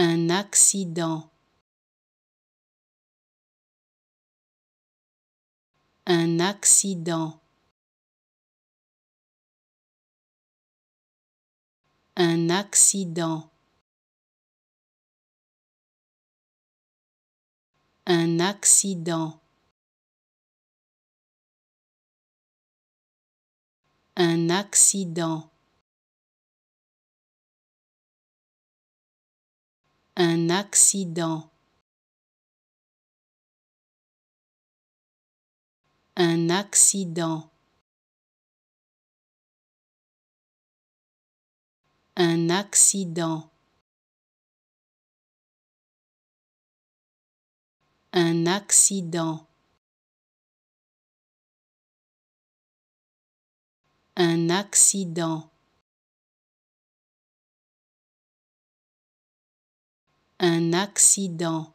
un accident, un accident, un accident, un accident. un accident. un accident, un accident, un accident, un accident. un accident. un accident